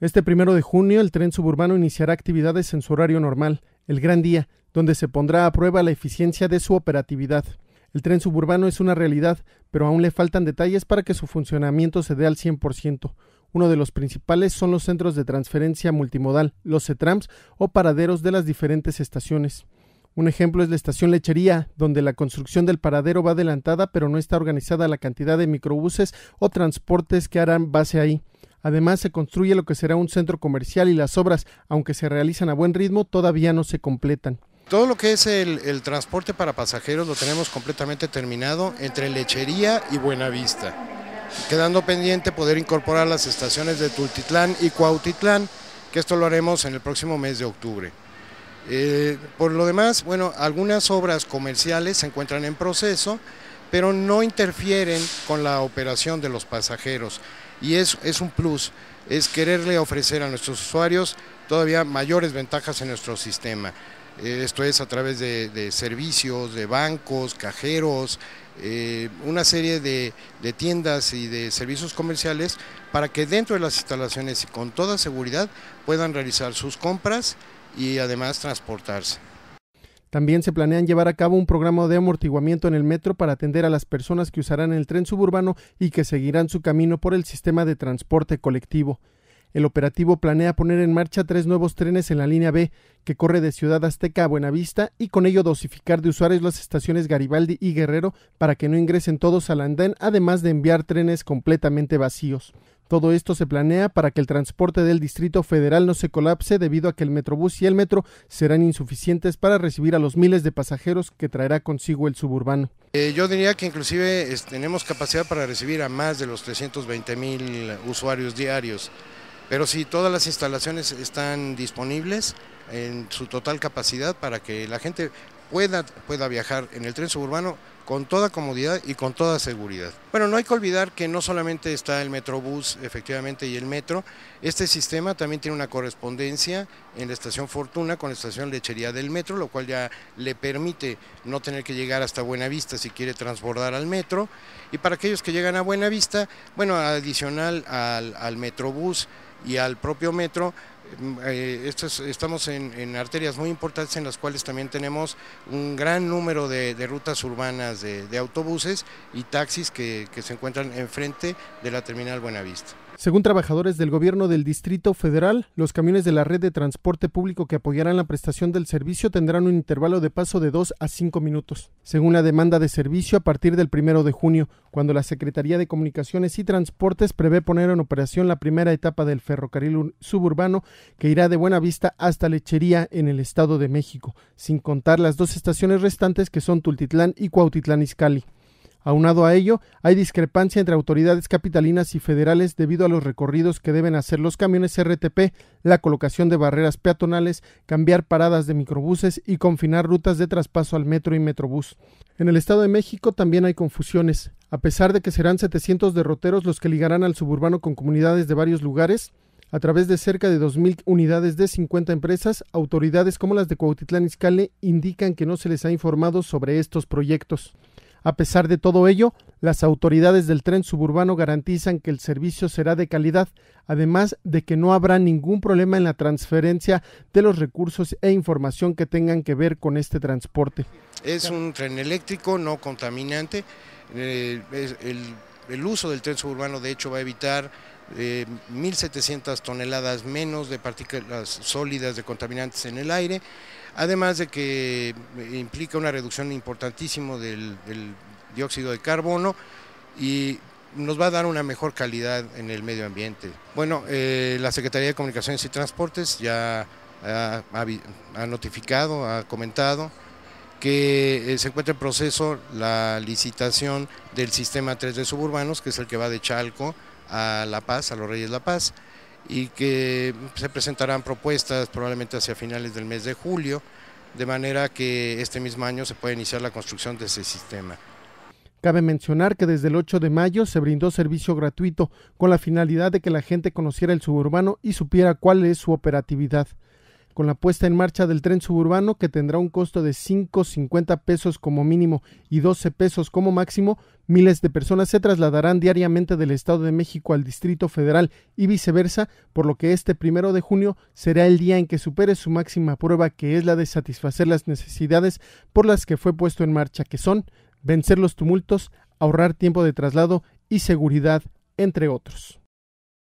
Este primero de junio, el tren suburbano iniciará actividades en su horario normal, el Gran Día, donde se pondrá a prueba la eficiencia de su operatividad. El tren suburbano es una realidad, pero aún le faltan detalles para que su funcionamiento se dé al 100%. Uno de los principales son los centros de transferencia multimodal, los CETRAMS o paraderos de las diferentes estaciones. Un ejemplo es la estación Lechería, donde la construcción del paradero va adelantada, pero no está organizada la cantidad de microbuses o transportes que harán base ahí. Además, se construye lo que será un centro comercial y las obras, aunque se realizan a buen ritmo, todavía no se completan. Todo lo que es el, transporte para pasajeros lo tenemos completamente terminado entre Lechería y Buenavista, quedando pendiente poder incorporar las estaciones de Tultitlán y Cuautitlán, que esto lo haremos en el próximo mes de octubre. Eh, por lo demás, bueno, algunas obras comerciales se encuentran en proceso, pero no interfieren con la operación de los pasajeros y es, es un plus, es quererle ofrecer a nuestros usuarios todavía mayores ventajas en nuestro sistema. Eh, esto es a través de, servicios, de bancos, cajeros, eh, una serie de, tiendas y de servicios comerciales para que dentro de las instalaciones y con toda seguridad puedan realizar sus compras y además transportarse. También se planean llevar a cabo un programa de amortiguamiento en el metro para atender a las personas que usarán el tren suburbano y que seguirán su camino por el sistema de transporte colectivo. El operativo planea poner en marcha tres nuevos trenes en la línea B, que corre de Ciudad Azteca a Buenavista, y con ello dosificar de usuarios las estaciones Garibaldi y Guerrero para que no ingresen todos al andén, además de enviar trenes completamente vacíos. Todo esto se planea para que el transporte del Distrito Federal no se colapse debido a que el Metrobús y el metro serán insuficientes para recibir a los miles de pasajeros que traerá consigo el suburbano. Eh, yo diría que inclusive tenemos capacidad para recibir a más de los 320 mil usuarios diarios, pero si todas las instalaciones están disponibles en su total capacidad para que la gente pueda, viajar en el tren suburbano con toda comodidad y con toda seguridad. Bueno, no hay que olvidar que no solamente está el Metrobús, efectivamente, y el metro, este sistema también tiene una correspondencia en la estación Fortuna con la estación Lechería del metro, lo cual ya le permite no tener que llegar hasta Buenavista si quiere transbordar al metro. Y para aquellos que llegan a Buenavista, bueno, adicional al, al Metrobús y al propio metro, Mm, eh, estamos en, arterias muy importantes en las cuales también tenemos un gran número de, rutas urbanas, de, autobuses y taxis que, que se encuentran enfrente de la terminal Buenavista. Según trabajadores del gobierno del Distrito Federal, los camiones de la red de transporte público que apoyarán la prestación del servicio tendrán un intervalo de paso de 2 a 5 minutos, según la demanda de servicio a partir del 1 de junio, cuando la Secretaría de Comunicaciones y Transportes prevé poner en operación la primera etapa del ferrocarril suburbano que irá de Buena Vista hasta Lechería en el Estado de México, sin contar las dos estaciones restantes que son Tultitlán y Cuautitlán Iscali. Aunado a ello, hay discrepancia entre autoridades capitalinas y federales debido a los recorridos que deben hacer los camiones RTP, la colocación de barreras peatonales, cambiar paradas de microbuses y confinar rutas de traspaso al metro y metrobús. En el Estado de México también hay confusiones. A pesar de que serán 700 derroteros los que ligarán al suburbano con comunidades de varios lugares, a través de cerca de 2.000 unidades de 50 empresas, autoridades como las de Cuautitlán Iscale indican que no se les ha informado sobre estos proyectos. A pesar de todo ello, las autoridades del tren suburbano garantizan que el servicio será de calidad, además de que no habrá ningún problema en la transferencia de los recursos e información que tengan que ver con este transporte. Es un tren eléctrico no contaminante. Eh, el uso del tren suburbano, de hecho, va a evitar 1.700 eh, toneladas menos de partículas sólidas de contaminantes en el aire, además de que eh, implica una reducción importantísima del, dióxido de carbono y nos va a dar una mejor calidad en el medio ambiente. Bueno, eh, la Secretaría de Comunicaciones y Transportes ya ha notificado, ha comentado que eh, se encuentra en proceso la licitación del sistema 3 de suburbanos, que es el que va de Chalco a La Paz, a los Reyes La Paz, y que se presentarán propuestas probablemente hacia finales del mes de julio, de manera que este mismo año se pueda iniciar la construcción de ese sistema. Cabe mencionar que desde el 8 de mayo se brindó servicio gratuito con la finalidad de que la gente conociera el suburbano y supiera cuál es su operatividad con la puesta en marcha del tren suburbano que tendrá un costo de 5.50 pesos como mínimo y 12 pesos como máximo, miles de personas se trasladarán diariamente del Estado de México al Distrito Federal y viceversa, por lo que este primero de junio será el día en que supere su máxima prueba que es la de satisfacer las necesidades por las que fue puesto en marcha, que son vencer los tumultos, ahorrar tiempo de traslado y seguridad, entre otros.